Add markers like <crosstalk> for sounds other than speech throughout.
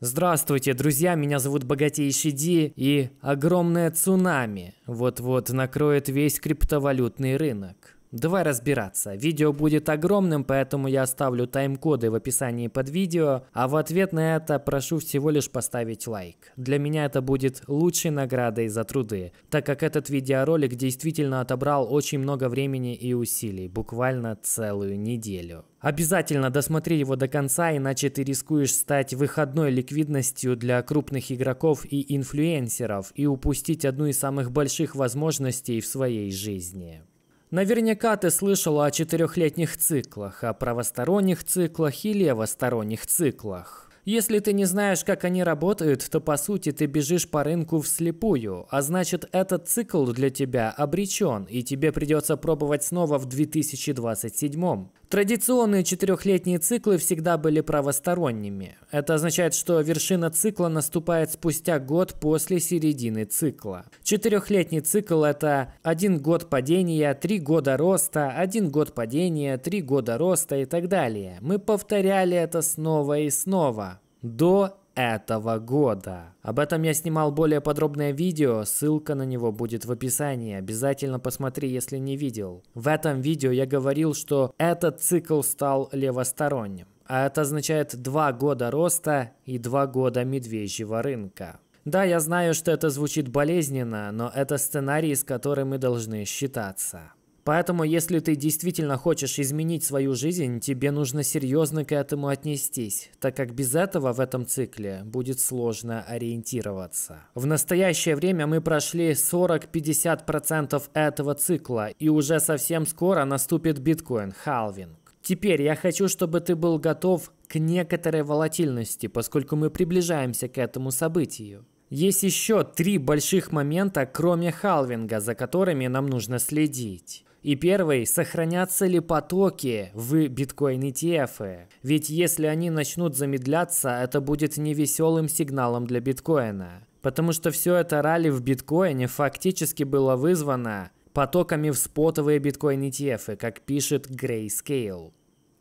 Здравствуйте, друзья, меня зовут Богатейший Ди, и огромное цунами вот-вот накроет весь криптовалютный рынок. Давай разбираться. Видео будет огромным, поэтому я оставлю тайм-коды в описании под видео, а в ответ на это прошу всего лишь поставить лайк. Для меня это будет лучшей наградой за труды, так как этот видеоролик действительно отобрал очень много времени и усилий, буквально целую неделю. Обязательно досмотри его до конца, иначе ты рискуешь стать выходной ликвидностью для крупных игроков и инфлюенсеров и упустить одну из самых больших возможностей в своей жизни. Наверняка ты слышала о четырехлетних циклах, о правосторонних циклах и левосторонних циклах. Если ты не знаешь, как они работают, то по сути ты бежишь по рынку вслепую, а значит этот цикл для тебя обречен, и тебе придется пробовать снова в 2027. Традиционные четырехлетние циклы всегда были правосторонними. Это означает, что вершина цикла наступает спустя год после середины цикла. Четырехлетний цикл – это один год падения, три года роста, один год падения, три года роста и так далее. Мы повторяли это снова и снова до этого года. Об этом я снимал более подробное видео, ссылка на него будет в описании, обязательно посмотри, если не видел. В этом видео я говорил, что этот цикл стал левосторонним, а это означает два года роста и два года медвежьего рынка. Да, я знаю, что это звучит болезненно, но это сценарий, с которым мы должны считаться. Поэтому, если ты действительно хочешь изменить свою жизнь, тебе нужно серьезно к этому отнестись, так как без этого в этом цикле будет сложно ориентироваться. В настоящее время мы прошли 40-50% этого цикла, и уже совсем скоро наступит биткоин, халвинг. Теперь я хочу, чтобы ты был готов к некоторой волатильности, поскольку мы приближаемся к этому событию. Есть еще три больших момента, кроме халвинга, за которыми нам нужно следить. И первый, сохранятся ли потоки в биткоин ETF? Ведь если они начнут замедляться, это будет невеселым сигналом для биткоина. Потому что все это ралли в биткоине фактически было вызвано потоками в спотовые биткоин ETF, как пишет Grayscale.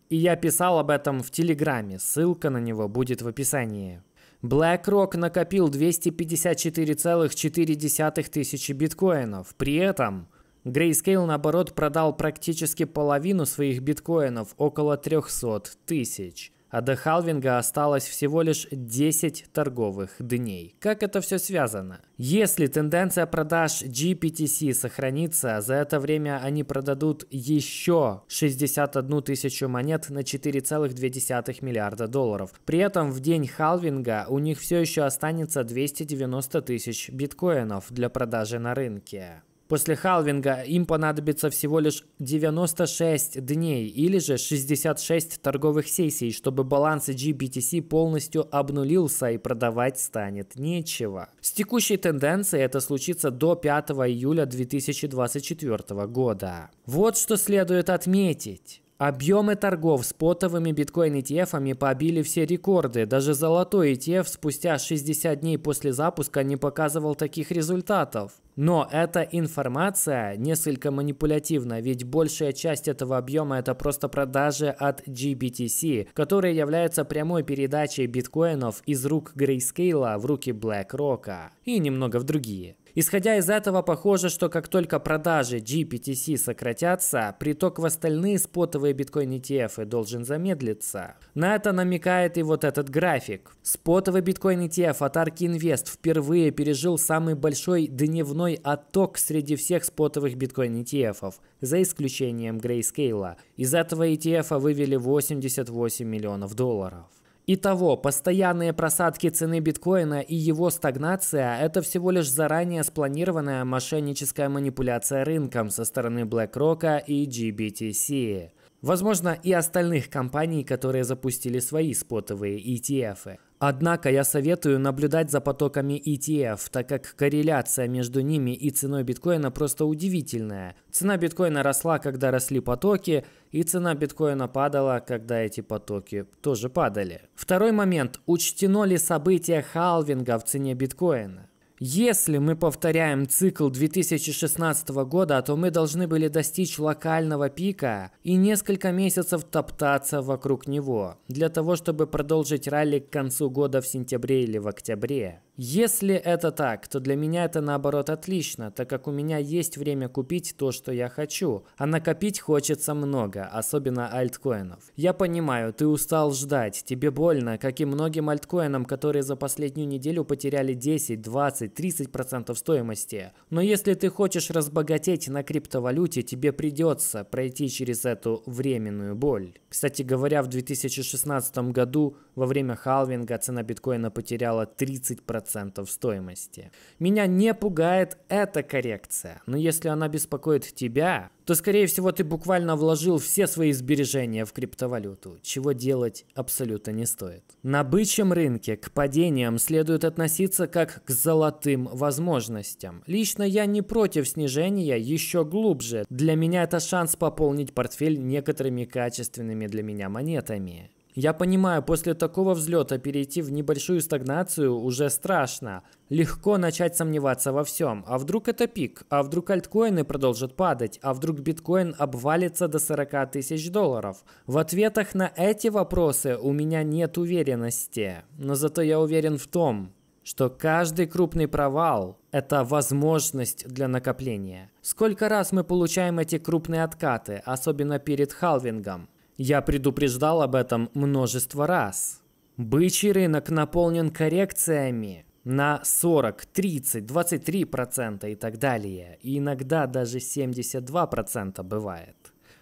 И я писал об этом в Телеграме, ссылка на него будет в описании. BlackRock накопил 254,4 тысячи биткоинов, при этом Грейскейл, наоборот, продал практически половину своих биткоинов, около 300 тысяч. А до халвинга осталось всего лишь 10 торговых дней. Как это все связано? Если тенденция продаж GPTC сохранится, за это время они продадут еще 61 тысячу монет на 4,2 миллиарда долларов. При этом в день халвинга у них все еще останется 290 тысяч биткоинов для продажи на рынке. После халвинга им понадобится всего лишь 96 дней или же 66 торговых сессий, чтобы баланс GBTC полностью обнулился и продавать станет нечего. С текущей тенденцией это случится до 5 июля 2024 года. Вот что следует отметить. Объемы торгов спотовыми биткоин-ETF побили все рекорды. Даже золотой ETF спустя 60 дней после запуска не показывал таких результатов. Но эта информация несколько манипулятивна, ведь большая часть этого объема это просто продажи от GBTC, которые являются прямой передачей биткоинов из рук Грейскейла в руки BlackRock и немного в другие. Исходя из этого, похоже, что как только продажи GPTC сократятся, приток в остальные спотовые биткоин ETF должен замедлиться. На это намекает и вот этот график. Спотовый биткоин ETF от ARK Invest впервые пережил самый большой дневной отток среди всех спотовых биткоин ETF, за исключением Grayscale. Из этого ETF вывели 88 миллионов долларов. Итого, постоянные просадки цены биткоина и его стагнация – это всего лишь заранее спланированная мошенническая манипуляция рынком со стороны BlackRock и GBTC. Возможно, и остальных компаний, которые запустили свои спотовые ETF. -ы. Однако я советую наблюдать за потоками ETF, так как корреляция между ними и ценой биткоина просто удивительная. Цена биткоина росла, когда росли потоки, и цена биткоина падала, когда эти потоки тоже падали. Второй момент. Учтено ли событие халвинга в цене биткоина? Если мы повторяем цикл 2016 года, то мы должны были достичь локального пика и несколько месяцев топтаться вокруг него, для того, чтобы продолжить ралли к концу года в сентябре или в октябре. Если это так, то для меня это наоборот отлично, так как у меня есть время купить то, что я хочу, а накопить хочется много, особенно альткоинов. Я понимаю, ты устал ждать, тебе больно, как и многим альткоинам, которые за последнюю неделю потеряли 10, 20, 30% стоимости. Но если ты хочешь разбогатеть на криптовалюте, тебе придется пройти через эту временную боль. Кстати говоря, в 2016 году во время халвинга цена биткоина потеряла 30% 10% стоимости. Меня не пугает эта коррекция, но если она беспокоит тебя, то, скорее всего, ты буквально вложил все свои сбережения в криптовалюту, чего делать абсолютно не стоит. На бычьем рынке к падениям следует относиться как к золотым возможностям. Лично я не против снижения еще глубже. Для меня это шанс пополнить портфель некоторыми качественными для меня монетами. Я понимаю, после такого взлета перейти в небольшую стагнацию уже страшно. Легко начать сомневаться во всем. А вдруг это пик? А вдруг альткоины продолжат падать? А вдруг биткоин обвалится до 40 тысяч долларов? В ответах на эти вопросы у меня нет уверенности. Но зато я уверен в том, что каждый крупный провал – это возможность для накопления. Сколько раз мы получаем эти крупные откаты, особенно перед халвингом? Я предупреждал об этом множество раз. Бычий рынок наполнен коррекциями на 40, 30, 23 процента и так далее. И иногда даже 72 процента бывает.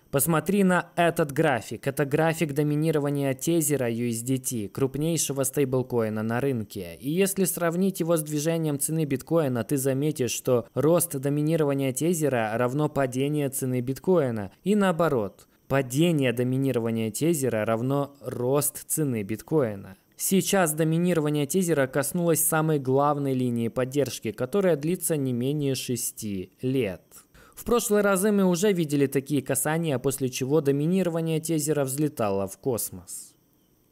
Посмотри на этот график. Это график доминирования тезера USDT, крупнейшего стейблкоина на рынке. И если сравнить его с движением цены биткоина, ты заметишь, что рост доминирования тезера равно падению цены биткоина. И наоборот – Падение доминирования тезера равно рост цены биткоина. Сейчас доминирование тезера коснулось самой главной линии поддержки, которая длится не менее 6 лет. В прошлые разы мы уже видели такие касания, после чего доминирование тезера взлетало в космос.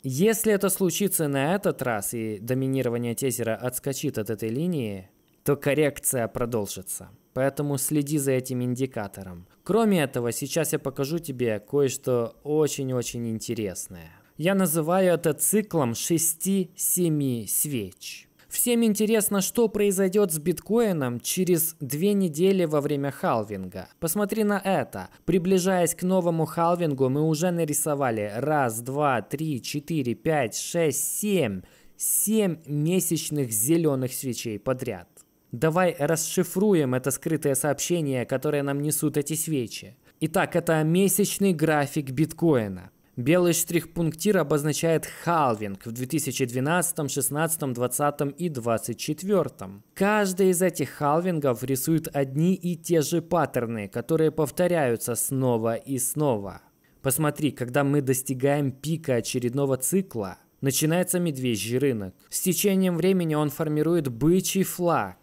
Если это случится на этот раз и доминирование тезера отскочит от этой линии, то коррекция продолжится. Поэтому следи за этим индикатором. Кроме этого, сейчас я покажу тебе кое-что очень-очень интересное. Я называю это циклом 6-7 свеч. Всем интересно, что произойдет с биткоином через две недели во время халвинга. Посмотри на это. Приближаясь к новому халвингу, мы уже нарисовали раз, два, три, четыре, пять, шесть, семь, семь месячных зеленых свечей подряд. Давай расшифруем это скрытое сообщение, которое нам несут эти свечи. Итак, это месячный график биткоина. Белый штрих-пунктир обозначает халвинг в 2012, 16, 20 и 24. Каждый из этих халвингов рисует одни и те же паттерны, которые повторяются снова и снова. Посмотри, когда мы достигаем пика очередного цикла, начинается медвежий рынок. С течением времени он формирует бычий флаг,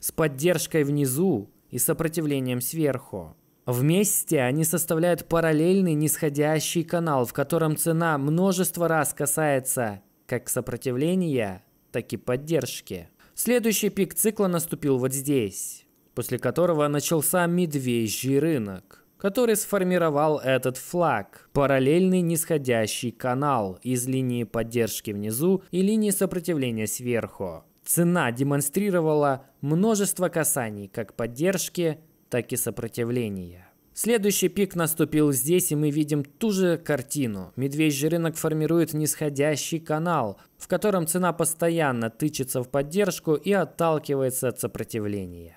с поддержкой внизу и сопротивлением сверху. Вместе они составляют параллельный нисходящий канал, в котором цена множество раз касается как сопротивления, так и поддержки. Следующий пик цикла наступил вот здесь, после которого начался медвежий рынок, который сформировал этот флаг, параллельный нисходящий канал из линии поддержки внизу и линии сопротивления сверху. Цена демонстрировала множество касаний, как поддержки, так и сопротивления. Следующий пик наступил здесь, и мы видим ту же картину. Медвежий рынок формирует нисходящий канал, в котором цена постоянно тычется в поддержку и отталкивается от сопротивления.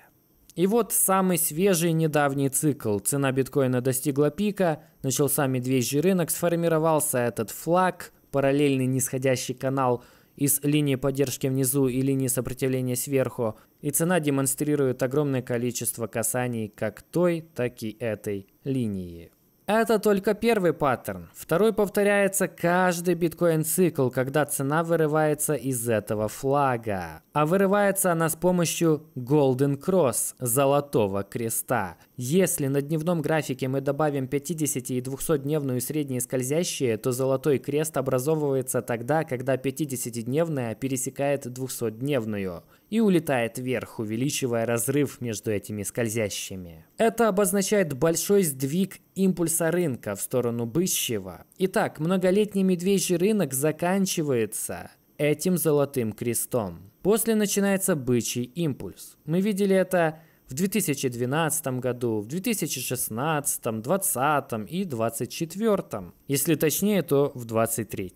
И вот самый свежий недавний цикл. Цена биткоина достигла пика, начался медвежий рынок, сформировался этот флаг, параллельный нисходящий канал – из линии поддержки внизу и линии сопротивления сверху, и цена демонстрирует огромное количество касаний как той, так и этой линии. Это только первый паттерн. Второй повторяется каждый биткоин-цикл, когда цена вырывается из этого флага. А вырывается она с помощью Golden Cross – золотого креста. Если на дневном графике мы добавим 50 и 200-дневную средние скользящие, то золотой крест образовывается тогда, когда 50-дневная пересекает 200-дневную и улетает вверх, увеличивая разрыв между этими скользящими. Это обозначает большой сдвиг импульса рынка в сторону бычьего. Итак, многолетний медвежий рынок заканчивается этим золотым крестом. После начинается бычий импульс. Мы видели это в 2012 году, в 2016, 2020 и 2024. Если точнее, то в 2023.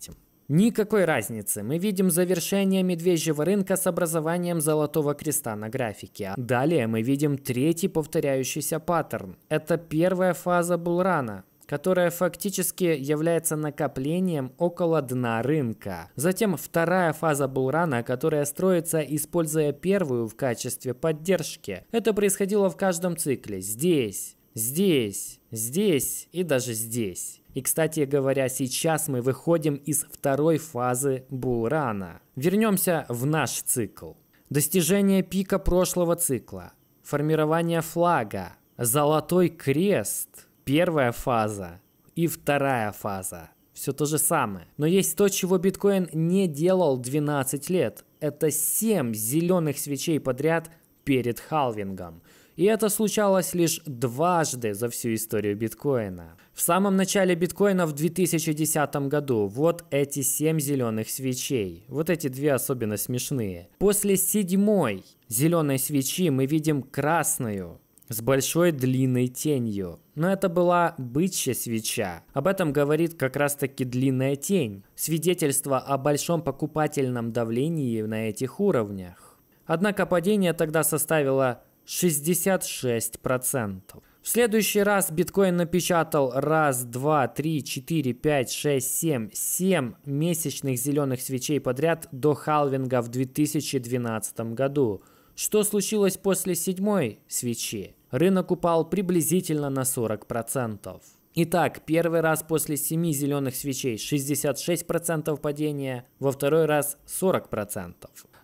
Никакой разницы. Мы видим завершение медвежьего рынка с образованием золотого креста на графике. Далее мы видим третий повторяющийся паттерн. Это первая фаза булрана которая фактически является накоплением около дна рынка. Затем вторая фаза булрана, которая строится, используя первую в качестве поддержки. Это происходило в каждом цикле. Здесь, здесь, здесь и даже здесь. И, кстати говоря, сейчас мы выходим из второй фазы Булрана. Вернемся в наш цикл. Достижение пика прошлого цикла, формирование флага, золотой крест, первая фаза и вторая фаза. Все то же самое. Но есть то, чего биткоин не делал 12 лет. Это 7 зеленых свечей подряд перед халвингом. И это случалось лишь дважды за всю историю биткоина. В самом начале биткоина в 2010 году вот эти 7 зеленых свечей. Вот эти две особенно смешные. После седьмой зеленой свечи мы видим красную с большой длинной тенью. Но это была бычья свеча. Об этом говорит как раз таки длинная тень. Свидетельство о большом покупательном давлении на этих уровнях. Однако падение тогда составило 66%. В следующий раз биткоин напечатал раз, два, три, четыре, пять, шесть, семь, семь месячных зеленых свечей подряд до халвинга в 2012 году. Что случилось после седьмой свечи? Рынок упал приблизительно на 40%. Итак, первый раз после 7 зеленых свечей 66% падения, во второй раз 40%.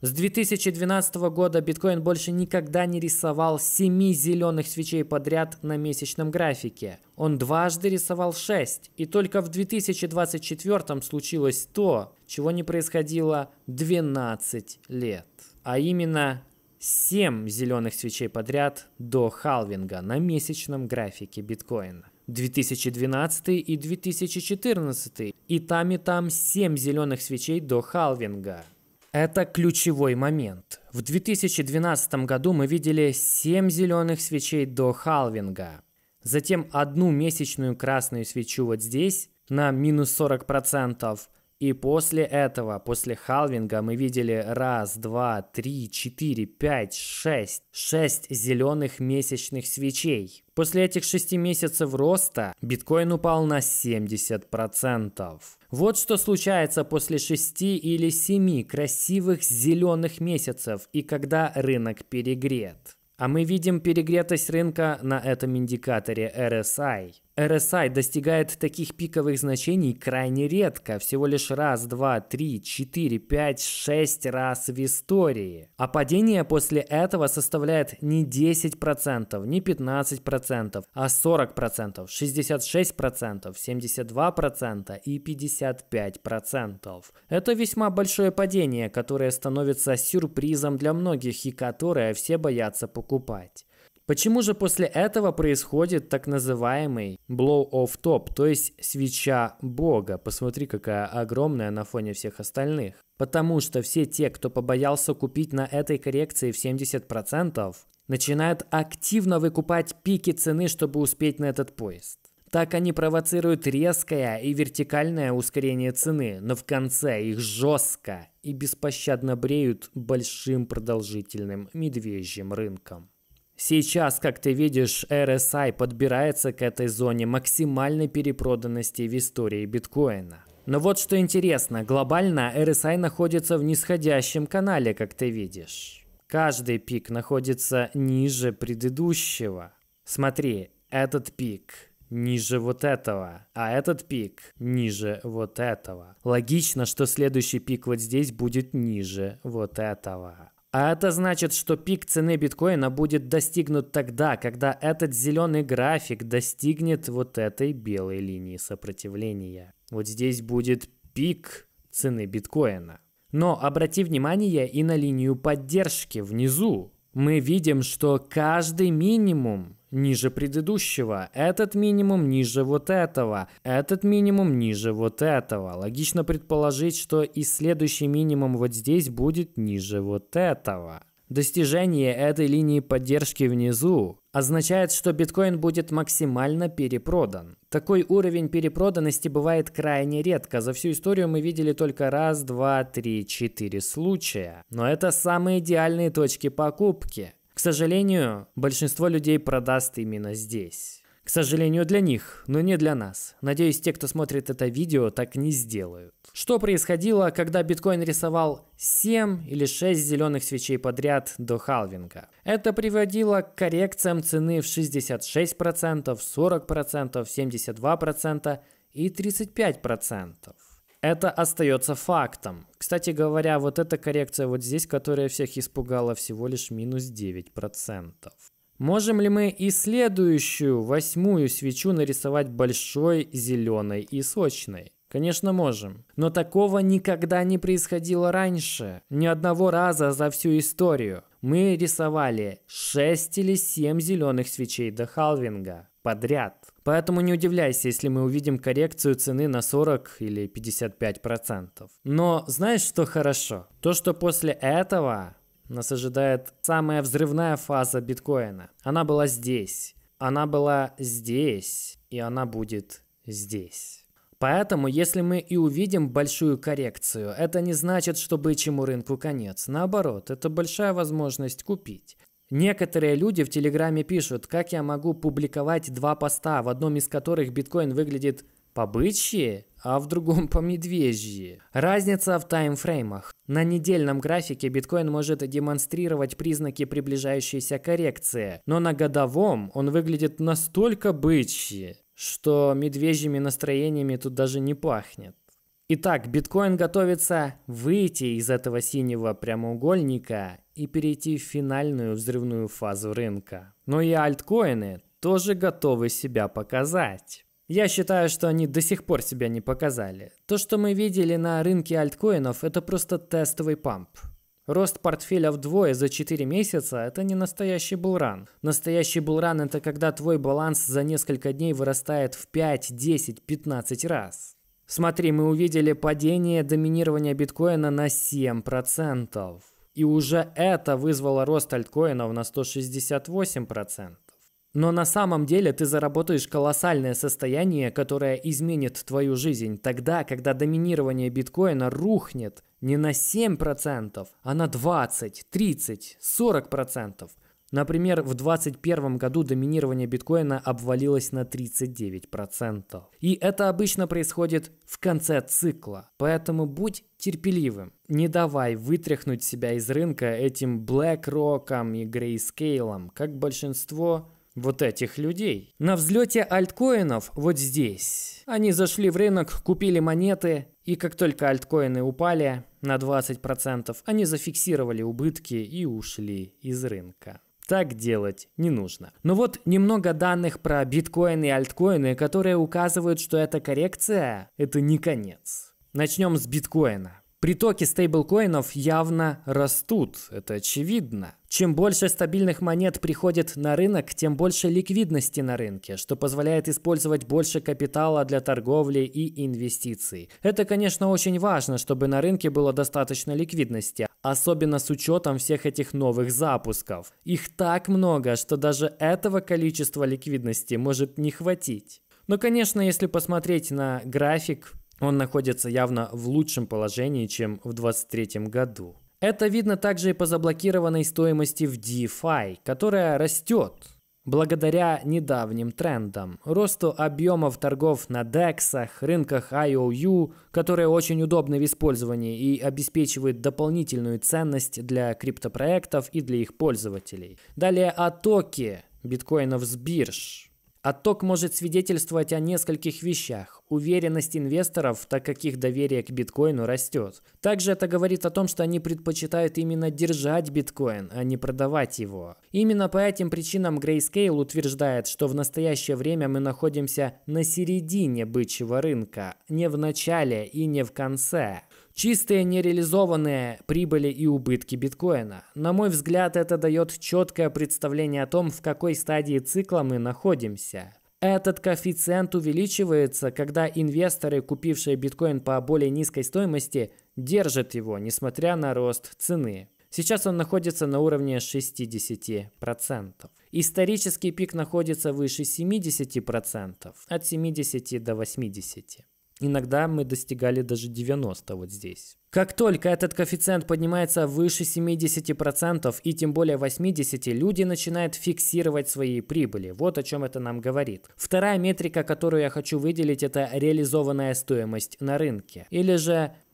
С 2012 года биткоин больше никогда не рисовал 7 зеленых свечей подряд на месячном графике. Он дважды рисовал 6, и только в 2024 случилось то, чего не происходило 12 лет. А именно 7 зеленых свечей подряд до халвинга на месячном графике биткоина. 2012 и 2014, и там и там 7 зеленых свечей до халвинга. Это ключевой момент. В 2012 году мы видели 7 зеленых свечей до халвинга, затем одну месячную красную свечу вот здесь на минус 40%, и после этого, после халвинга, мы видели раз, два, три, четыре, пять, шесть, шесть зеленых месячных свечей. После этих шести месяцев роста биткоин упал на 70%. Вот что случается после шести или семи красивых зеленых месяцев и когда рынок перегрет. А мы видим перегретость рынка на этом индикаторе RSI. RSI достигает таких пиковых значений крайне редко, всего лишь раз, два, три, четыре, пять, шесть раз в истории. А падение после этого составляет не 10%, не 15%, а 40%, 66%, 72% и 55%. Это весьма большое падение, которое становится сюрпризом для многих и которое все боятся покупать. Почему же после этого происходит так называемый blow off top, то есть свеча бога? Посмотри, какая огромная на фоне всех остальных. Потому что все те, кто побоялся купить на этой коррекции в 70%, начинают активно выкупать пики цены, чтобы успеть на этот поезд. Так они провоцируют резкое и вертикальное ускорение цены, но в конце их жестко и беспощадно бреют большим продолжительным медвежьим рынком. Сейчас, как ты видишь, RSI подбирается к этой зоне максимальной перепроданности в истории биткоина. Но вот что интересно, глобально RSI находится в нисходящем канале, как ты видишь. Каждый пик находится ниже предыдущего. Смотри, этот пик ниже вот этого, а этот пик ниже вот этого. Логично, что следующий пик вот здесь будет ниже вот этого. А это значит, что пик цены биткоина будет достигнут тогда, когда этот зеленый график достигнет вот этой белой линии сопротивления. Вот здесь будет пик цены биткоина. Но обрати внимание и на линию поддержки внизу. Мы видим, что каждый минимум ниже предыдущего, этот минимум ниже вот этого, этот минимум ниже вот этого. Логично предположить, что и следующий минимум вот здесь будет ниже вот этого. Достижение этой линии поддержки внизу означает, что биткоин будет максимально перепродан. Такой уровень перепроданности бывает крайне редко. За всю историю мы видели только раз, два, три, четыре случая. Но это самые идеальные точки покупки. К сожалению, большинство людей продаст именно здесь. К сожалению для них, но не для нас. Надеюсь, те, кто смотрит это видео, так не сделают. Что происходило, когда биткоин рисовал 7 или 6 зеленых свечей подряд до халвинга? Это приводило к коррекциям цены в 66%, 40%, 72% и 35% это остается фактом. Кстати говоря, вот эта коррекция вот здесь, которая всех испугала, всего лишь минус 9%. Можем ли мы и следующую, восьмую свечу нарисовать большой, зеленой и сочной? Конечно, можем. Но такого никогда не происходило раньше. Ни одного раза за всю историю. Мы рисовали 6 или 7 зеленых свечей до халвинга подряд. Поэтому не удивляйся, если мы увидим коррекцию цены на 40 или 55%. Но знаешь, что хорошо? То, что после этого нас ожидает самая взрывная фаза биткоина. Она была здесь, она была здесь, и она будет здесь. Поэтому, если мы и увидим большую коррекцию, это не значит, что бычьему рынку конец. Наоборот, это большая возможность купить. Некоторые люди в Телеграме пишут, как я могу публиковать два поста, в одном из которых биткоин выглядит по а в другом <laughs> по-медвежьи. Разница в таймфреймах. На недельном графике биткоин может демонстрировать признаки приближающейся коррекции, но на годовом он выглядит настолько бычьи, что медвежьими настроениями тут даже не пахнет. Итак, биткоин готовится выйти из этого синего прямоугольника и перейти в финальную взрывную фазу рынка. Но и альткоины тоже готовы себя показать. Я считаю, что они до сих пор себя не показали. То, что мы видели на рынке альткоинов, это просто тестовый памп. Рост портфеля вдвое за 4 месяца – это не настоящий булран. Настоящий булран – это когда твой баланс за несколько дней вырастает в 5, 10, 15 раз. Смотри, мы увидели падение доминирования биткоина на 7%. И уже это вызвало рост альткоинов на 168%. Но на самом деле ты заработаешь колоссальное состояние, которое изменит твою жизнь тогда, когда доминирование биткоина рухнет не на 7%, а на 20, 30, 40%. Например, в 2021 году доминирование биткоина обвалилось на 39%. И это обычно происходит в конце цикла. Поэтому будь терпеливым. Не давай вытряхнуть себя из рынка этим BlackRock и Grayscale, как большинство вот этих людей. На взлете альткоинов вот здесь. Они зашли в рынок, купили монеты, и как только альткоины упали на 20%, они зафиксировали убытки и ушли из рынка. Так делать не нужно. Но ну вот немного данных про биткоины и альткоины, которые указывают, что эта коррекция – это не конец. Начнем с биткоина. Притоки стейблкоинов явно растут, это очевидно. Чем больше стабильных монет приходит на рынок, тем больше ликвидности на рынке, что позволяет использовать больше капитала для торговли и инвестиций. Это, конечно, очень важно, чтобы на рынке было достаточно ликвидности, Особенно с учетом всех этих новых запусков. Их так много, что даже этого количества ликвидности может не хватить. Но, конечно, если посмотреть на график, он находится явно в лучшем положении, чем в 2023 году. Это видно также и по заблокированной стоимости в DeFi, которая растет. Благодаря недавним трендам, росту объемов торгов на DEX, рынках IOU, которые очень удобны в использовании и обеспечивают дополнительную ценность для криптопроектов и для их пользователей. Далее оттоки биткоинов с бирж, Отток может свидетельствовать о нескольких вещах. Уверенность инвесторов, так как их доверие к биткоину растет. Также это говорит о том, что они предпочитают именно держать биткоин, а не продавать его. Именно по этим причинам Grayscale утверждает, что в настоящее время мы находимся на середине бычьего рынка, не в начале и не в конце. Чистые нереализованные прибыли и убытки биткоина. На мой взгляд, это дает четкое представление о том, в какой стадии цикла мы находимся. Этот коэффициент увеличивается, когда инвесторы, купившие биткоин по более низкой стоимости, держат его, несмотря на рост цены. Сейчас он находится на уровне 60%. Исторический пик находится выше 70%, от 70 до 80%. Иногда мы достигали даже 90 вот здесь. Как только этот коэффициент поднимается выше 70% и тем более 80%, люди начинают фиксировать свои прибыли. Вот о чем это нам говорит. Вторая метрика, которую я хочу выделить, это реализованная стоимость на рынке. Или же MVRVZ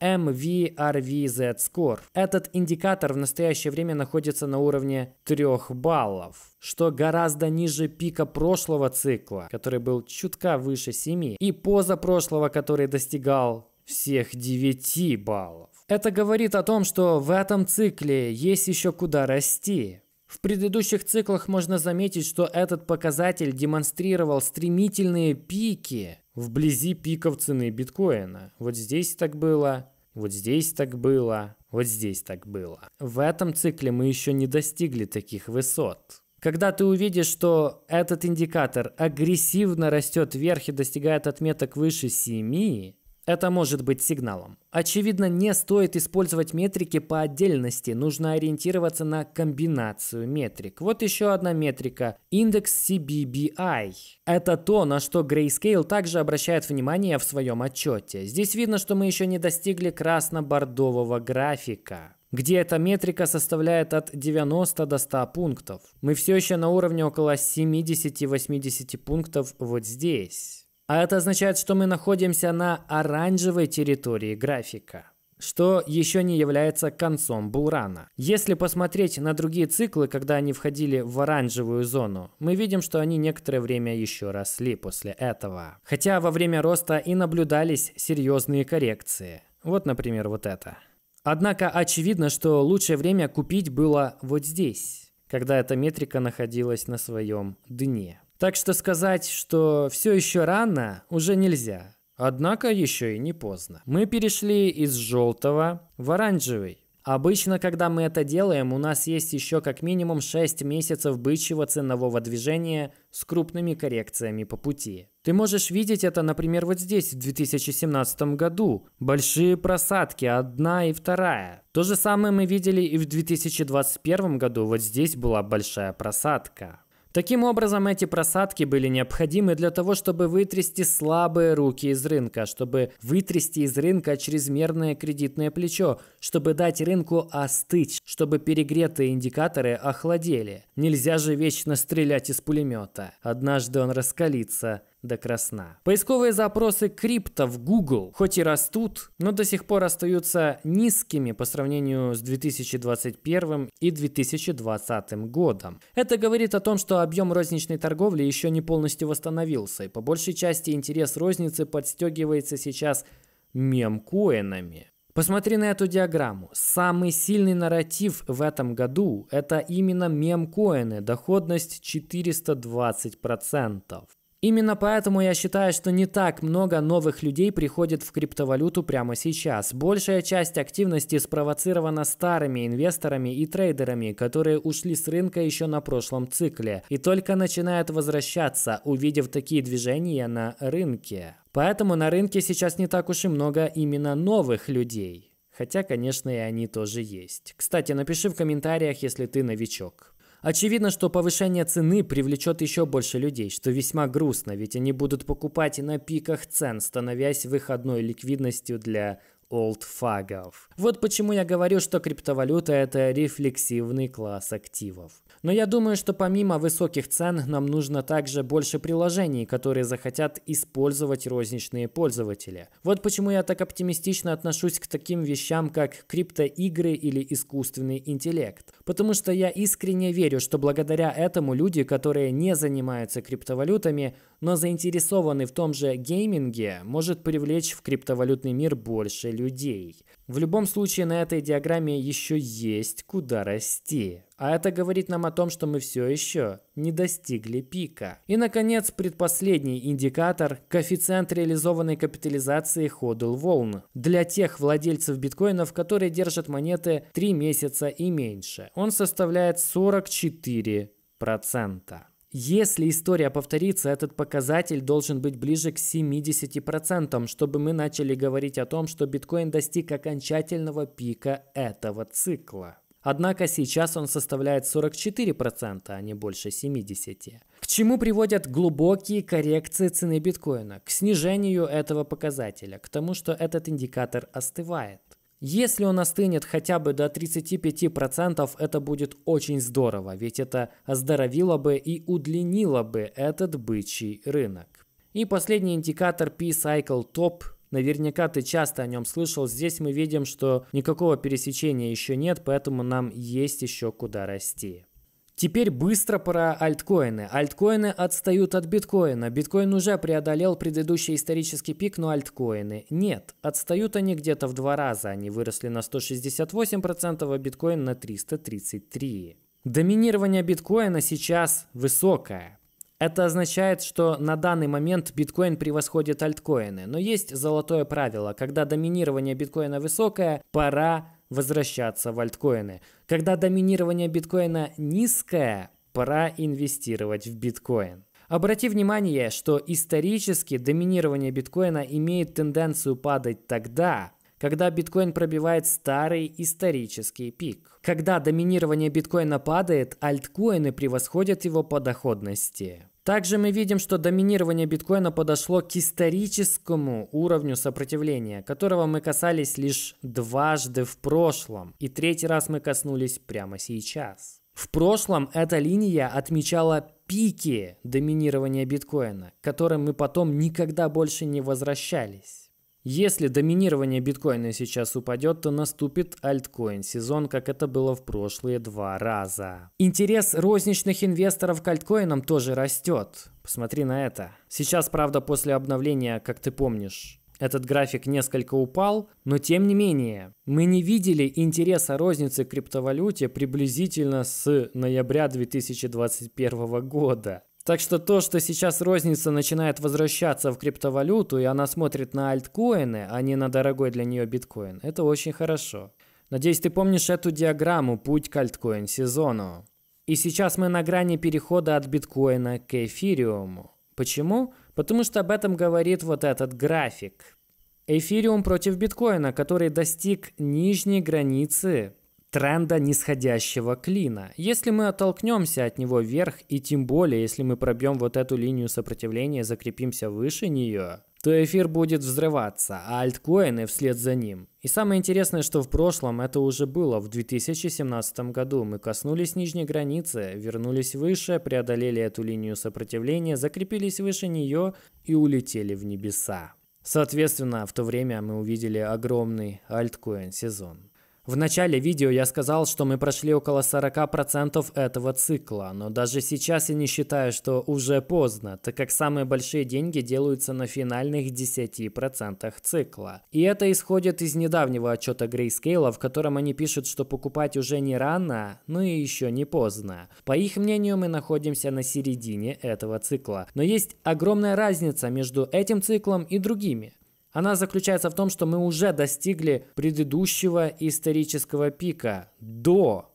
эм Score. Этот индикатор в настоящее время находится на уровне 3 баллов, что гораздо ниже пика прошлого цикла, который был чутка выше 7, и позапрошлого, который достигал всех 9 баллов. Это говорит о том, что в этом цикле есть еще куда расти. В предыдущих циклах можно заметить, что этот показатель демонстрировал стремительные пики вблизи пиков цены биткоина. Вот здесь так было, вот здесь так было, вот здесь так было. В этом цикле мы еще не достигли таких высот. Когда ты увидишь, что этот индикатор агрессивно растет вверх и достигает отметок выше 7, это может быть сигналом. Очевидно, не стоит использовать метрики по отдельности, нужно ориентироваться на комбинацию метрик. Вот еще одна метрика – индекс CBBI. Это то, на что Grayscale также обращает внимание в своем отчете. Здесь видно, что мы еще не достигли красно-бордового графика где эта метрика составляет от 90 до 100 пунктов. Мы все еще на уровне около 70-80 пунктов вот здесь. А это означает, что мы находимся на оранжевой территории графика что еще не является концом Булрана. Если посмотреть на другие циклы, когда они входили в оранжевую зону, мы видим, что они некоторое время еще росли после этого. Хотя во время роста и наблюдались серьезные коррекции. Вот, например, вот это. Однако очевидно, что лучшее время купить было вот здесь, когда эта метрика находилась на своем дне. Так что сказать, что все еще рано, уже нельзя. Однако еще и не поздно. Мы перешли из желтого в оранжевый. Обычно, когда мы это делаем, у нас есть еще как минимум 6 месяцев бычьего ценового движения с крупными коррекциями по пути. Ты можешь видеть это, например, вот здесь, в 2017 году. Большие просадки, одна и вторая. То же самое мы видели и в 2021 году, вот здесь была большая просадка. Таким образом, эти просадки были необходимы для того, чтобы вытрясти слабые руки из рынка, чтобы вытрясти из рынка чрезмерное кредитное плечо, чтобы дать рынку остыть, чтобы перегретые индикаторы охладели. Нельзя же вечно стрелять из пулемета. Однажды он раскалится до красна. Поисковые запросы крипто в Google хоть и растут, но до сих пор остаются низкими по сравнению с 2021 и 2020 годом. Это говорит о том, что объем розничной торговли еще не полностью восстановился, и по большей части интерес розницы подстегивается сейчас мемкоинами. Посмотри на эту диаграмму. Самый сильный нарратив в этом году – это именно мемкоины, доходность 420%. Именно поэтому я считаю, что не так много новых людей приходит в криптовалюту прямо сейчас. Большая часть активности спровоцирована старыми инвесторами и трейдерами, которые ушли с рынка еще на прошлом цикле и только начинают возвращаться, увидев такие движения на рынке. Поэтому на рынке сейчас не так уж и много именно новых людей. Хотя, конечно, и они тоже есть. Кстати, напиши в комментариях, если ты новичок. Очевидно, что повышение цены привлечет еще больше людей, что весьма грустно, ведь они будут покупать и на пиках цен, становясь выходной ликвидностью для олдфагов. Вот почему я говорю, что криптовалюта – это рефлексивный класс активов. Но я думаю, что помимо высоких цен, нам нужно также больше приложений, которые захотят использовать розничные пользователи. Вот почему я так оптимистично отношусь к таким вещам, как криптоигры или искусственный интеллект. Потому что я искренне верю, что благодаря этому люди, которые не занимаются криптовалютами, но заинтересованы в том же гейминге, может привлечь в криптовалютный мир больше людей людей. В любом случае на этой диаграмме еще есть куда расти. А это говорит нам о том, что мы все еще не достигли пика. И, наконец, предпоследний индикатор – коэффициент реализованной капитализации ходл волн для тех владельцев биткоинов, которые держат монеты 3 месяца и меньше. Он составляет 44%. Если история повторится, этот показатель должен быть ближе к 70%, чтобы мы начали говорить о том, что биткоин достиг окончательного пика этого цикла. Однако сейчас он составляет 44%, а не больше 70%. К чему приводят глубокие коррекции цены биткоина? К снижению этого показателя, к тому, что этот индикатор остывает. Если он остынет хотя бы до 35%, это будет очень здорово, ведь это оздоровило бы и удлинило бы этот бычий рынок. И последний индикатор P-Cycle Top Наверняка ты часто о нем слышал. Здесь мы видим, что никакого пересечения еще нет, поэтому нам есть еще куда расти. Теперь быстро про альткоины. Альткоины отстают от биткоина. Биткоин уже преодолел предыдущий исторический пик, но альткоины нет. Отстают они где-то в два раза. Они выросли на 168%, а биткоин на 333%. Доминирование биткоина сейчас высокое. Это означает, что на данный момент биткоин превосходит альткоины. Но есть золотое правило. Когда доминирование биткоина высокое, пора возвращаться в альткоины. Когда доминирование биткоина низкое, пора инвестировать в биткоин. Обрати внимание, что исторически доминирование биткоина имеет тенденцию падать тогда, когда биткоин пробивает старый исторический пик. Когда доминирование биткоина падает, альткоины превосходят его по доходности. Также мы видим, что доминирование биткоина подошло к историческому уровню сопротивления, которого мы касались лишь дважды в прошлом, и третий раз мы коснулись прямо сейчас. В прошлом эта линия отмечала пики доминирования биткоина, к которым мы потом никогда больше не возвращались. Если доминирование биткоина сейчас упадет, то наступит альткоин сезон, как это было в прошлые два раза. Интерес розничных инвесторов к альткоинам тоже растет. Посмотри на это. Сейчас, правда, после обновления, как ты помнишь, этот график несколько упал, но тем не менее, мы не видели интереса розницы к криптовалюте приблизительно с ноября 2021 года. Так что то, что сейчас розница начинает возвращаться в криптовалюту, и она смотрит на альткоины, а не на дорогой для нее биткоин, это очень хорошо. Надеюсь, ты помнишь эту диаграмму «Путь к альткоин сезону». И сейчас мы на грани перехода от биткоина к эфириуму. Почему? Потому что об этом говорит вот этот график. Эфириум против биткоина, который достиг нижней границы тренда нисходящего клина. Если мы оттолкнемся от него вверх, и тем более, если мы пробьем вот эту линию сопротивления и закрепимся выше нее, то эфир будет взрываться, а альткоины вслед за ним. И самое интересное, что в прошлом это уже было, в 2017 году. Мы коснулись нижней границы, вернулись выше, преодолели эту линию сопротивления, закрепились выше нее и улетели в небеса. Соответственно, в то время мы увидели огромный альткоин сезон. В начале видео я сказал, что мы прошли около 40% этого цикла, но даже сейчас я не считаю, что уже поздно, так как самые большие деньги делаются на финальных 10% цикла. И это исходит из недавнего отчета Grayscale, в котором они пишут, что покупать уже не рано, но и еще не поздно. По их мнению, мы находимся на середине этого цикла. Но есть огромная разница между этим циклом и другими. Она заключается в том, что мы уже достигли предыдущего исторического пика до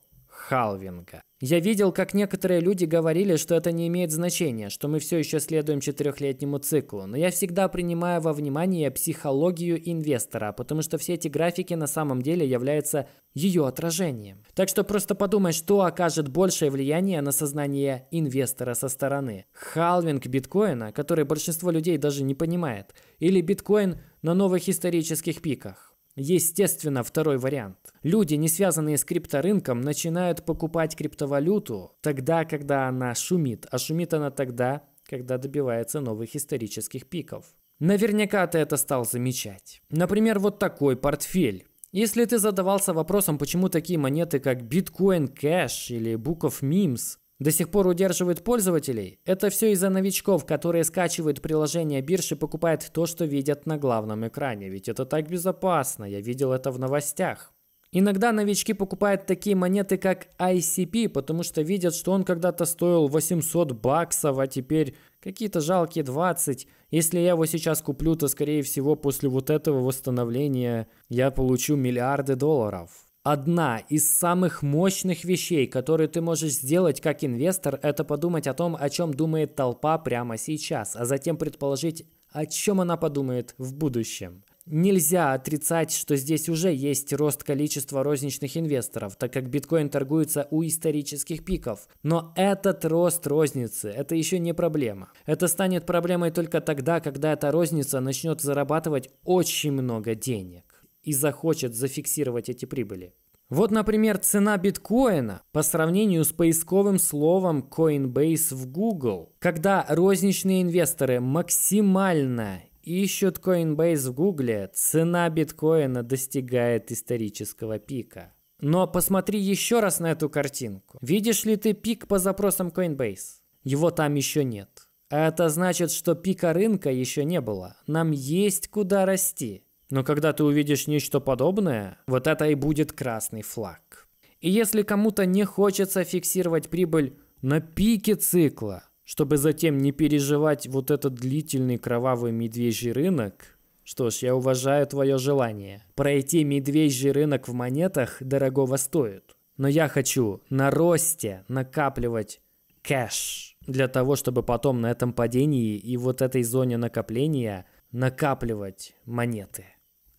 халвинга. Я видел, как некоторые люди говорили, что это не имеет значения, что мы все еще следуем четырехлетнему циклу, но я всегда принимаю во внимание психологию инвестора, потому что все эти графики на самом деле являются ее отражением. Так что просто подумай, что окажет большее влияние на сознание инвестора со стороны. Халвинг биткоина, который большинство людей даже не понимает, или биткоин на новых исторических пиках. Естественно, второй вариант. Люди, не связанные с крипторынком, начинают покупать криптовалюту тогда, когда она шумит, а шумит она тогда, когда добивается новых исторических пиков. Наверняка ты это стал замечать. Например, вот такой портфель. Если ты задавался вопросом, почему такие монеты, как Bitcoin Cash или Book of Memes, до сих пор удерживают пользователей, это все из-за новичков, которые скачивают приложение биржи и покупают то, что видят на главном экране. Ведь это так безопасно, я видел это в новостях. Иногда новички покупают такие монеты, как ICP, потому что видят, что он когда-то стоил 800 баксов, а теперь какие-то жалкие 20. Если я его сейчас куплю, то, скорее всего, после вот этого восстановления я получу миллиарды долларов. Одна из самых мощных вещей, которые ты можешь сделать как инвестор, это подумать о том, о чем думает толпа прямо сейчас, а затем предположить, о чем она подумает в будущем. Нельзя отрицать, что здесь уже есть рост количества розничных инвесторов, так как биткоин торгуется у исторических пиков. Но этот рост розницы – это еще не проблема. Это станет проблемой только тогда, когда эта розница начнет зарабатывать очень много денег и захочет зафиксировать эти прибыли. Вот, например, цена биткоина по сравнению с поисковым словом Coinbase в Google. Когда розничные инвесторы максимально ищут Coinbase в Google, цена биткоина достигает исторического пика. Но посмотри еще раз на эту картинку. Видишь ли ты пик по запросам Coinbase? Его там еще нет. А Это значит, что пика рынка еще не было. Нам есть куда расти. Но когда ты увидишь нечто подобное, вот это и будет красный флаг. И если кому-то не хочется фиксировать прибыль на пике цикла, чтобы затем не переживать вот этот длительный кровавый медвежий рынок, что ж, я уважаю твое желание. Пройти медвежий рынок в монетах дорогого стоит. Но я хочу на росте накапливать кэш для того, чтобы потом на этом падении и вот этой зоне накопления накапливать монеты.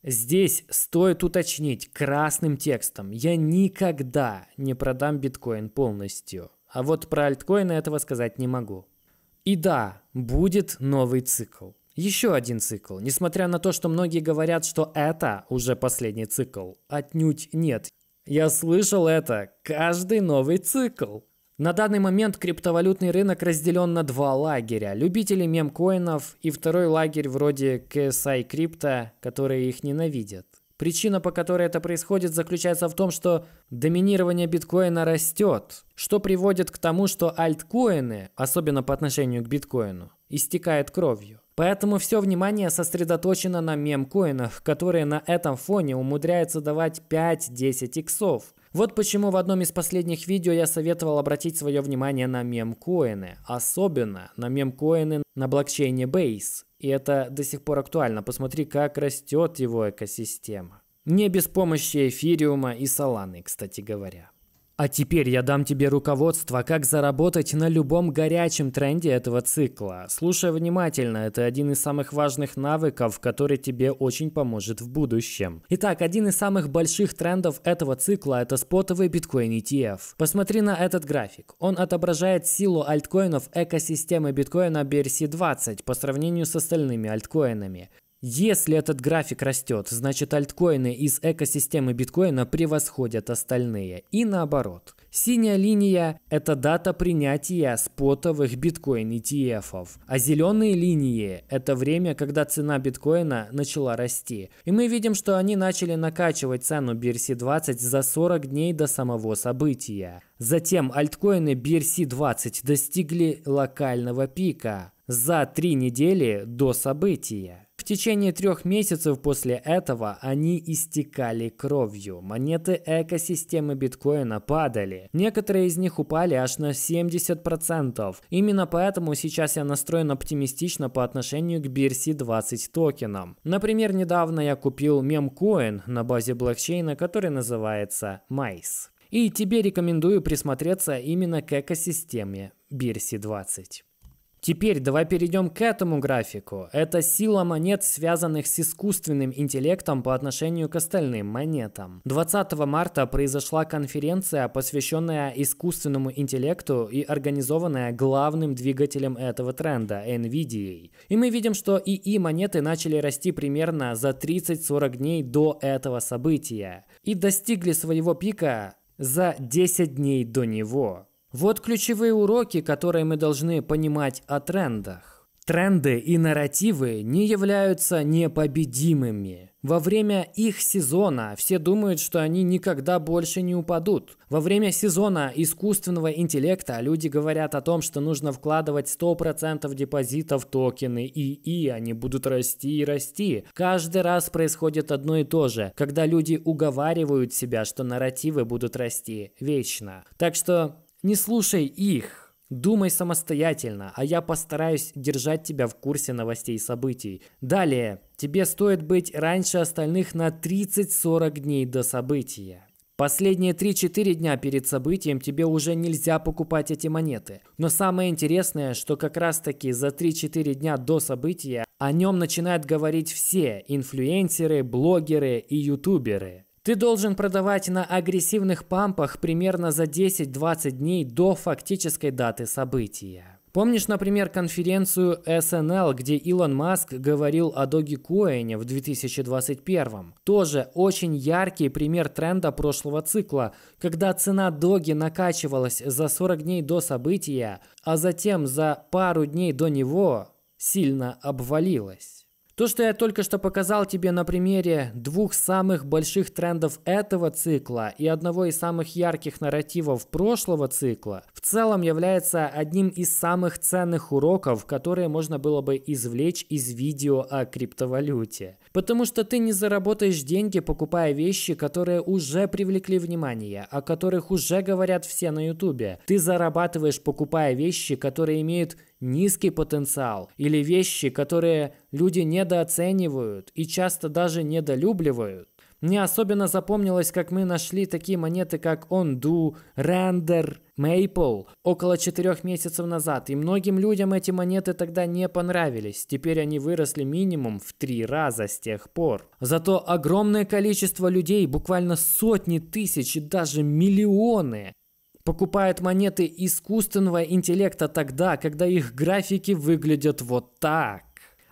Здесь стоит уточнить красным текстом, я никогда не продам биткоин полностью. А вот про альткоины этого сказать не могу. И да, будет новый цикл. Еще один цикл. Несмотря на то, что многие говорят, что это уже последний цикл, отнюдь нет. Я слышал это каждый новый цикл. На данный момент криптовалютный рынок разделен на два лагеря. Любители мемкоинов и второй лагерь вроде KSI Crypto, а которые их ненавидят. Причина, по которой это происходит, заключается в том, что доминирование биткоина растет, что приводит к тому, что альткоины, особенно по отношению к биткоину, истекают кровью. Поэтому все внимание сосредоточено на мемкоинах, которые на этом фоне умудряются давать 5-10 иксов – вот почему в одном из последних видео я советовал обратить свое внимание на мемкоины, особенно на мемкоины на блокчейне Base. И это до сих пор актуально, посмотри, как растет его экосистема. Не без помощи эфириума и соланы, кстати говоря. А теперь я дам тебе руководство, как заработать на любом горячем тренде этого цикла. Слушай внимательно, это один из самых важных навыков, который тебе очень поможет в будущем. Итак, один из самых больших трендов этого цикла – это спотовый биткоин ETF. Посмотри на этот график. Он отображает силу альткоинов экосистемы биткоина BRC20 по сравнению с остальными альткоинами. Если этот график растет, значит альткоины из экосистемы биткоина превосходят остальные. И наоборот. Синяя линия – это дата принятия спотовых биткоин ETF. -ов. А зеленые линии – это время, когда цена биткоина начала расти. И мы видим, что они начали накачивать цену BRC20 за 40 дней до самого события. Затем альткоины BRC20 достигли локального пика за три недели до события течение трех месяцев после этого они истекали кровью. Монеты экосистемы биткоина падали. Некоторые из них упали аж на 70%. Именно поэтому сейчас я настроен оптимистично по отношению к BRC20 токенам. Например, недавно я купил мемкоин на базе блокчейна, который называется MICE. И тебе рекомендую присмотреться именно к экосистеме BRC20. Теперь давай перейдем к этому графику. Это сила монет, связанных с искусственным интеллектом по отношению к остальным монетам. 20 марта произошла конференция, посвященная искусственному интеллекту и организованная главным двигателем этого тренда – NVIDIA. И мы видим, что ИИ монеты начали расти примерно за 30-40 дней до этого события и достигли своего пика за 10 дней до него. Вот ключевые уроки, которые мы должны понимать о трендах. Тренды и нарративы не являются непобедимыми. Во время их сезона все думают, что они никогда больше не упадут. Во время сезона искусственного интеллекта люди говорят о том, что нужно вкладывать 100% депозитов в токены и они будут расти и расти. Каждый раз происходит одно и то же, когда люди уговаривают себя, что нарративы будут расти вечно. Так что не слушай их. Думай самостоятельно, а я постараюсь держать тебя в курсе новостей и событий. Далее, тебе стоит быть раньше остальных на 30-40 дней до события. Последние 3-4 дня перед событием тебе уже нельзя покупать эти монеты. Но самое интересное, что как раз таки за 3-4 дня до события о нем начинают говорить все инфлюенсеры, блогеры и ютуберы. Ты должен продавать на агрессивных пампах примерно за 10-20 дней до фактической даты события. Помнишь, например, конференцию SNL, где Илон Маск говорил о Доги Коэне в 2021? Тоже очень яркий пример тренда прошлого цикла, когда цена Доги накачивалась за 40 дней до события, а затем за пару дней до него сильно обвалилась. То, что я только что показал тебе на примере двух самых больших трендов этого цикла и одного из самых ярких нарративов прошлого цикла, в целом является одним из самых ценных уроков, которые можно было бы извлечь из видео о криптовалюте. Потому что ты не заработаешь деньги, покупая вещи, которые уже привлекли внимание, о которых уже говорят все на ютубе. Ты зарабатываешь, покупая вещи, которые имеют низкий потенциал или вещи, которые люди недооценивают и часто даже недолюбливают. Мне особенно запомнилось, как мы нашли такие монеты, как Онду, Рендер, Мейпл около четырех месяцев назад, и многим людям эти монеты тогда не понравились. Теперь они выросли минимум в три раза с тех пор. Зато огромное количество людей, буквально сотни тысяч и даже миллионы, покупают монеты искусственного интеллекта тогда, когда их графики выглядят вот так.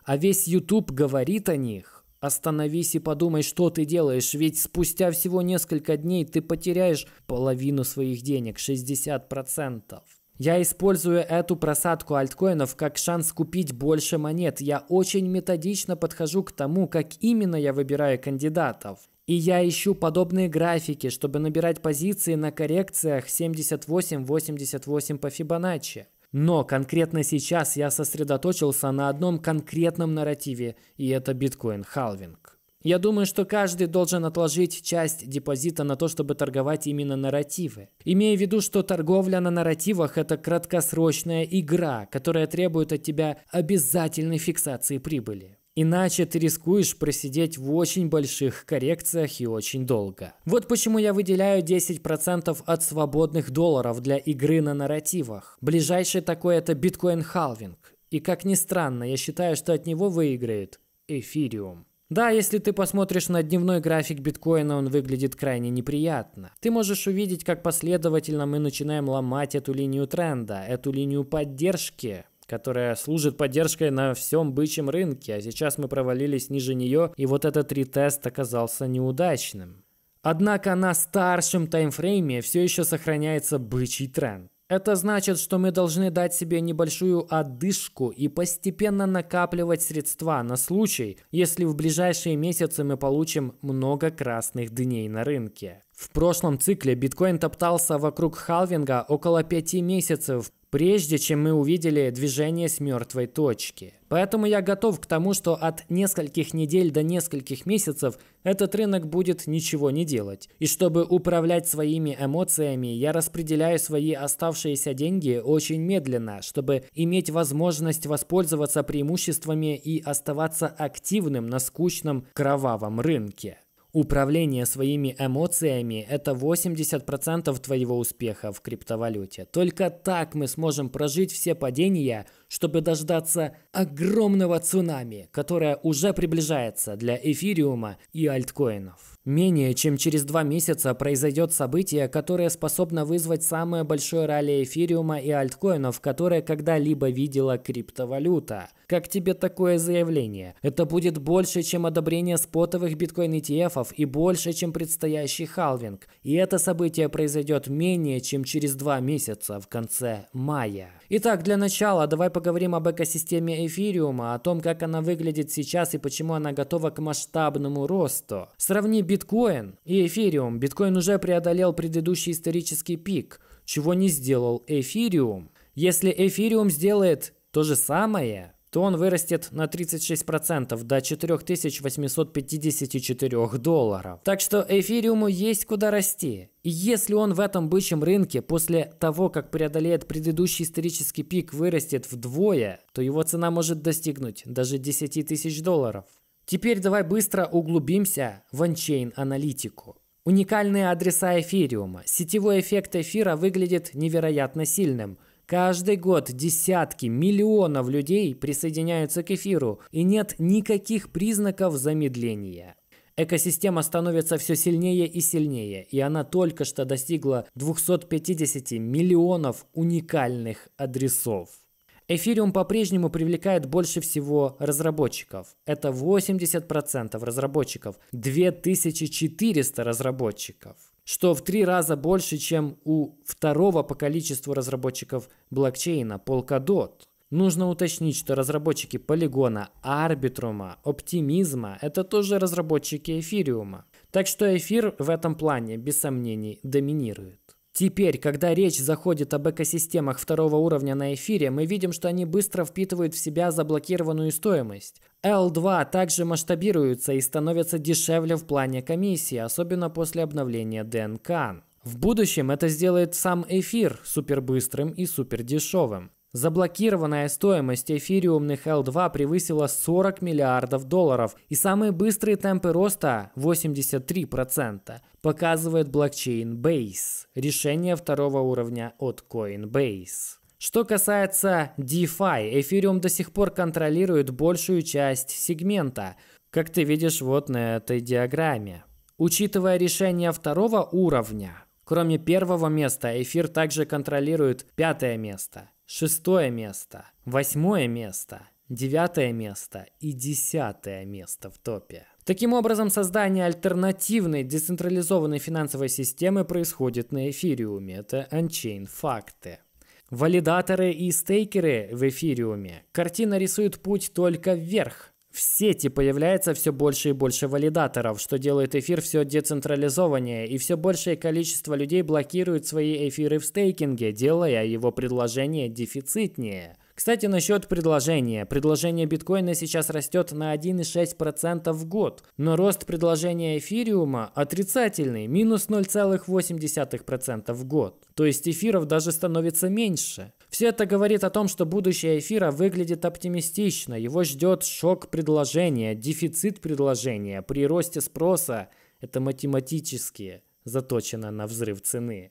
А весь YouTube говорит о них. Остановись и подумай, что ты делаешь, ведь спустя всего несколько дней ты потеряешь половину своих денег, 60%. Я использую эту просадку альткоинов как шанс купить больше монет. Я очень методично подхожу к тому, как именно я выбираю кандидатов. И я ищу подобные графики, чтобы набирать позиции на коррекциях 78-88 по Фибоначчи. Но конкретно сейчас я сосредоточился на одном конкретном нарративе, и это биткоин халвинг. Я думаю, что каждый должен отложить часть депозита на то, чтобы торговать именно нарративы. Имея в виду, что торговля на нарративах – это краткосрочная игра, которая требует от тебя обязательной фиксации прибыли. Иначе ты рискуешь просидеть в очень больших коррекциях и очень долго. Вот почему я выделяю 10% от свободных долларов для игры на нарративах. Ближайший такой это биткоин-халвинг. И как ни странно, я считаю, что от него выиграет эфириум. Да, если ты посмотришь на дневной график биткоина, он выглядит крайне неприятно. Ты можешь увидеть, как последовательно мы начинаем ломать эту линию тренда, эту линию поддержки, которая служит поддержкой на всем бычьем рынке, а сейчас мы провалились ниже нее, и вот этот ретест оказался неудачным. Однако на старшем таймфрейме все еще сохраняется бычий тренд. Это значит, что мы должны дать себе небольшую отдышку и постепенно накапливать средства на случай, если в ближайшие месяцы мы получим много красных дней на рынке. В прошлом цикле биткоин топтался вокруг халвинга около 5 месяцев, прежде чем мы увидели движение с мертвой точки. Поэтому я готов к тому, что от нескольких недель до нескольких месяцев этот рынок будет ничего не делать. И чтобы управлять своими эмоциями, я распределяю свои оставшиеся деньги очень медленно, чтобы иметь возможность воспользоваться преимуществами и оставаться активным на скучном кровавом рынке. Управление своими эмоциями – это 80% твоего успеха в криптовалюте. Только так мы сможем прожить все падения, чтобы дождаться огромного цунами, которое уже приближается для эфириума и альткоинов. Менее чем через два месяца произойдет событие, которое способно вызвать самое большое ралли эфириума и альткоинов, которое когда-либо видела криптовалюта. Как тебе такое заявление? Это будет больше, чем одобрение спотовых биткоин ETF и больше, чем предстоящий халвинг. И это событие произойдет менее чем через два месяца, в конце мая. Итак, для начала давай поговорим об экосистеме эфириума, о том, как она выглядит сейчас и почему она готова к масштабному росту. Сравни биткоин и эфириум. Биткоин уже преодолел предыдущий исторический пик, чего не сделал эфириум. Если эфириум сделает то же самое, то он вырастет на 36% до 4854 долларов. Так что эфириуму есть куда расти. И если он в этом бычьем рынке после того, как преодолеет предыдущий исторический пик, вырастет вдвое, то его цена может достигнуть даже 10 тысяч долларов. Теперь давай быстро углубимся в ончейн-аналитику. Уникальные адреса эфириума. Сетевой эффект эфира выглядит невероятно сильным – Каждый год десятки миллионов людей присоединяются к эфиру, и нет никаких признаков замедления. Экосистема становится все сильнее и сильнее, и она только что достигла 250 миллионов уникальных адресов. Эфириум по-прежнему привлекает больше всего разработчиков. Это 80% разработчиков, 2400 разработчиков, что в три раза больше, чем у второго по количеству разработчиков блокчейна Polkadot. Нужно уточнить, что разработчики Полигона, Арбитрума, Оптимизма – это тоже разработчики Эфириума. Так что эфир в этом плане, без сомнений, доминирует. Теперь, когда речь заходит об экосистемах второго уровня на эфире, мы видим, что они быстро впитывают в себя заблокированную стоимость. L2 также масштабируются и становятся дешевле в плане комиссии, особенно после обновления ДНК. В будущем это сделает сам эфир супербыстрым и супердешевым. Заблокированная стоимость эфириумных L2 превысила 40 миллиардов долларов, и самые быстрые темпы роста 83%, показывает блокчейн Base, решение второго уровня от Coinbase. Что касается DeFi, эфириум до сих пор контролирует большую часть сегмента, как ты видишь вот на этой диаграмме. Учитывая решение второго уровня, кроме первого места, эфир также контролирует пятое место – Шестое место, восьмое место, девятое место и десятое место в топе. Таким образом, создание альтернативной децентрализованной финансовой системы происходит на эфириуме. Это анчейн факты. Валидаторы и стейкеры в эфириуме. Картина рисует путь только вверх. В сети появляется все больше и больше валидаторов, что делает эфир все децентрализованнее, и все большее количество людей блокирует свои эфиры в стейкинге, делая его предложение дефицитнее. Кстати, насчет предложения. Предложение биткоина сейчас растет на 1,6% в год, но рост предложения эфириума отрицательный, минус 0,8% в год. То есть эфиров даже становится меньше. Все это говорит о том, что будущее эфира выглядит оптимистично. Его ждет шок предложения, дефицит предложения, при росте спроса. Это математически заточено на взрыв цены.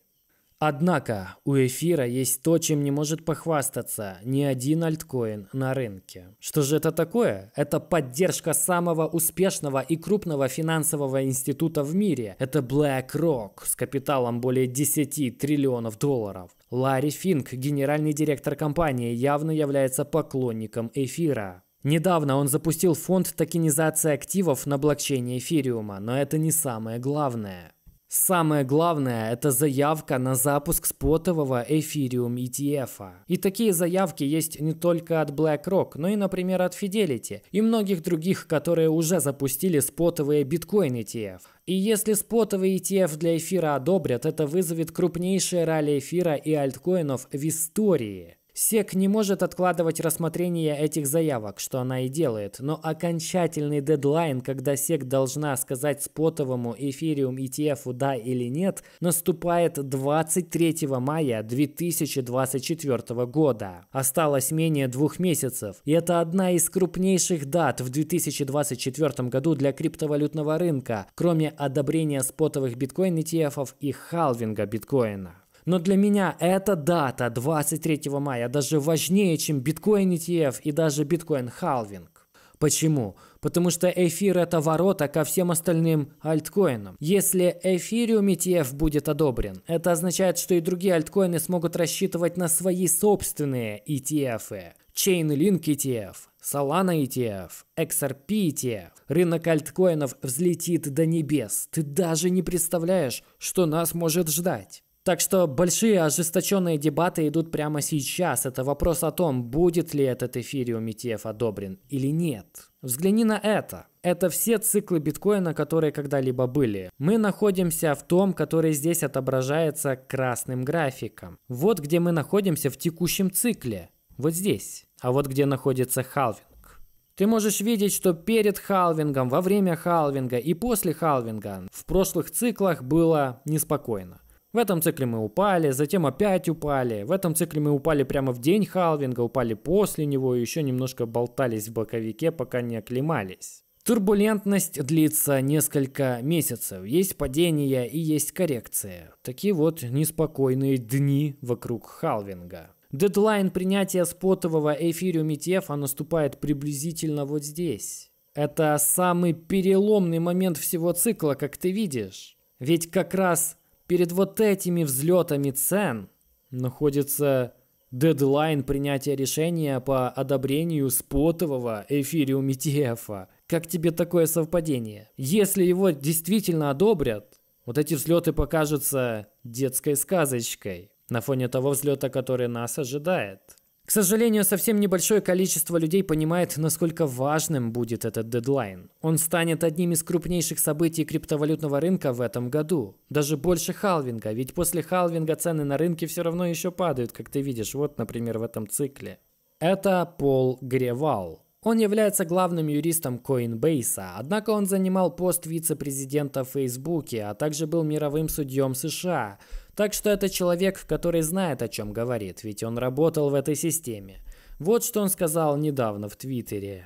Однако у эфира есть то, чем не может похвастаться ни один альткоин на рынке. Что же это такое? Это поддержка самого успешного и крупного финансового института в мире. Это BlackRock с капиталом более 10 триллионов долларов. Ларри Финк, генеральный директор компании, явно является поклонником эфира. Недавно он запустил фонд токенизации активов на блокчейне эфириума, но это не самое главное. Самое главное – это заявка на запуск спотового Ethereum ETF. И такие заявки есть не только от BlackRock, но и, например, от Fidelity и многих других, которые уже запустили спотовые биткоин ETF. И если спотовый ETF для эфира одобрят, это вызовет крупнейшее ралли эфира и альткоинов в истории. Сек не может откладывать рассмотрение этих заявок, что она и делает, но окончательный дедлайн, когда Сек должна сказать спотовому эфириум ETF да или нет, наступает 23 мая 2024 года. Осталось менее двух месяцев, и это одна из крупнейших дат в 2024 году для криптовалютного рынка, кроме одобрения спотовых биткоин ETF и халвинга биткоина. Но для меня эта дата 23 мая даже важнее, чем биткоин ETF и даже биткоин халвинг. Почему? Потому что эфир это ворота ко всем остальным альткоинам. Если эфириум ETF будет одобрен, это означает, что и другие альткоины смогут рассчитывать на свои собственные ETF. Chainlink ETF, Solana ETF, XRP ETF. Рынок альткоинов взлетит до небес. Ты даже не представляешь, что нас может ждать. Так что большие ожесточенные дебаты идут прямо сейчас. Это вопрос о том, будет ли этот эфириум ETF одобрен или нет. Взгляни на это. Это все циклы биткоина, которые когда-либо были. Мы находимся в том, который здесь отображается красным графиком. Вот где мы находимся в текущем цикле. Вот здесь. А вот где находится халвинг. Ты можешь видеть, что перед халвингом, во время халвинга и после халвинга в прошлых циклах было неспокойно. В этом цикле мы упали, затем опять упали. В этом цикле мы упали прямо в день халвинга, упали после него и еще немножко болтались в боковике, пока не оклемались. Турбулентность длится несколько месяцев. Есть падения и есть коррекция. Такие вот неспокойные дни вокруг халвинга. Дедлайн принятия спотового эфириум ETF наступает приблизительно вот здесь. Это самый переломный момент всего цикла, как ты видишь. Ведь как раз перед вот этими взлетами цен находится дедлайн принятия решения по одобрению спотового эфириум ETF. Как тебе такое совпадение? Если его действительно одобрят, вот эти взлеты покажутся детской сказочкой на фоне того взлета, который нас ожидает. К сожалению, совсем небольшое количество людей понимает, насколько важным будет этот дедлайн. Он станет одним из крупнейших событий криптовалютного рынка в этом году. Даже больше халвинга, ведь после халвинга цены на рынке все равно еще падают, как ты видишь, вот, например, в этом цикле. Это Пол Гревал. Он является главным юристом Coinbase, однако он занимал пост вице-президента в Фейсбуке, а также был мировым судьем США – так что это человек, который знает, о чем говорит, ведь он работал в этой системе. Вот что он сказал недавно в Твиттере.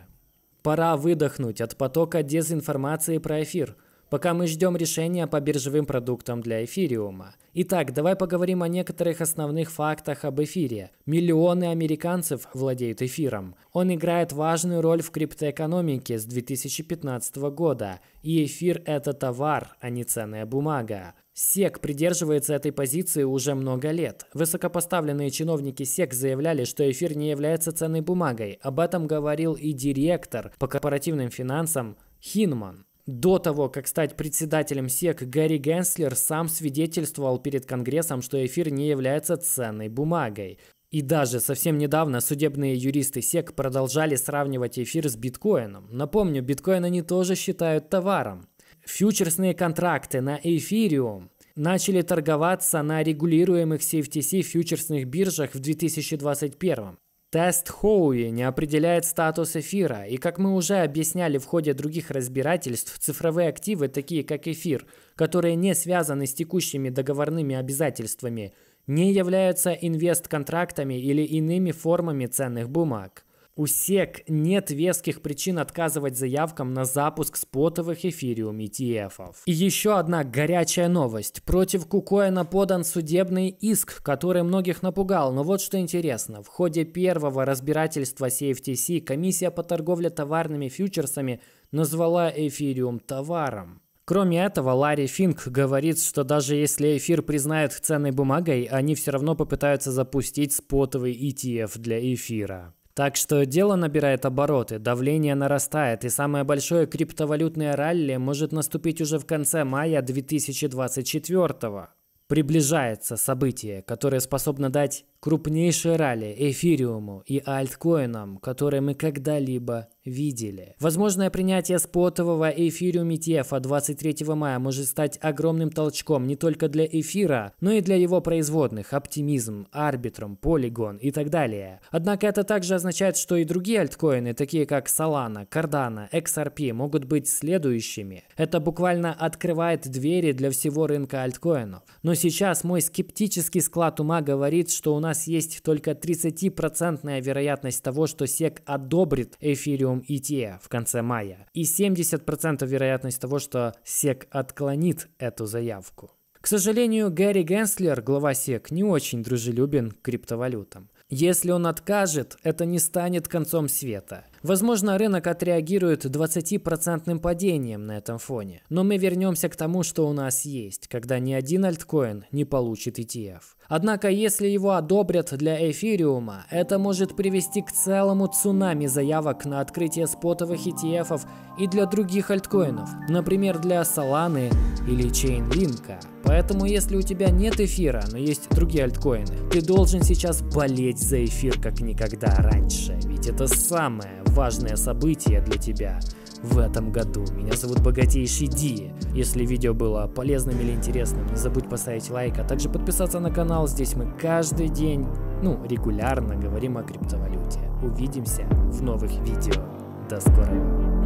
Пора выдохнуть от потока дезинформации про эфир – пока мы ждем решения по биржевым продуктам для эфириума. Итак, давай поговорим о некоторых основных фактах об эфире. Миллионы американцев владеют эфиром. Он играет важную роль в криптоэкономике с 2015 года, и эфир – это товар, а не ценная бумага. СЕК придерживается этой позиции уже много лет. Высокопоставленные чиновники СЕК заявляли, что эфир не является ценной бумагой. Об этом говорил и директор по корпоративным финансам Хинман. До того, как стать председателем СЕК, Гарри Генслер сам свидетельствовал перед Конгрессом, что эфир не является ценной бумагой. И даже совсем недавно судебные юристы СЕК продолжали сравнивать эфир с биткоином. Напомню, биткоин они тоже считают товаром. Фьючерсные контракты на эфириум начали торговаться на регулируемых CFTC фьючерсных биржах в 2021. Тест Хоуи не определяет статус эфира, и как мы уже объясняли в ходе других разбирательств, цифровые активы, такие как эфир, которые не связаны с текущими договорными обязательствами, не являются инвест-контрактами или иными формами ценных бумаг. У SEC нет веских причин отказывать заявкам на запуск спотовых эфириум ETF. И еще одна горячая новость. Против Кукоина подан судебный иск, который многих напугал. Но вот что интересно. В ходе первого разбирательства CFTC комиссия по торговле товарными фьючерсами назвала эфириум товаром. Кроме этого, Ларри Финк говорит, что даже если эфир признают ценной бумагой, они все равно попытаются запустить спотовый ETF для эфира. Так что дело набирает обороты, давление нарастает, и самое большое криптовалютное ралли может наступить уже в конце мая 2024 -го. Приближается событие, которое способно дать крупнейшей ралли эфириуму и альткоинам, которые мы когда-либо видели. Возможное принятие спотового эфириум ETF 23 мая может стать огромным толчком не только для эфира, но и для его производных – оптимизм, арбитром, полигон и так далее. Однако это также означает, что и другие альткоины, такие как Solana, Cardano, XRP, могут быть следующими. Это буквально открывает двери для всего рынка альткоинов. Но сейчас мой скептический склад ума говорит, что у нас нас есть только 30% вероятность того, что SEC одобрит Ethereum ETH в конце мая, и 70% вероятность того, что SEC отклонит эту заявку. К сожалению, Гэри Генслер, глава SEC, не очень дружелюбен к криптовалютам. Если он откажет, это не станет концом света. Возможно, рынок отреагирует 20% падением на этом фоне. Но мы вернемся к тому, что у нас есть, когда ни один альткоин не получит ETF. Однако, если его одобрят для эфириума, это может привести к целому цунами заявок на открытие спотовых ETF и для других альткоинов, например, для Solana или Chainlink. Поэтому, если у тебя нет эфира, но есть другие альткоины, ты должен сейчас болеть за эфир как никогда раньше, ведь это самое важное событие для тебя в этом году. Меня зовут Богатейший Ди. Если видео было полезным или интересным, не забудь поставить лайк, а также подписаться на канал. Здесь мы каждый день, ну, регулярно говорим о криптовалюте. Увидимся в новых видео. До скорого.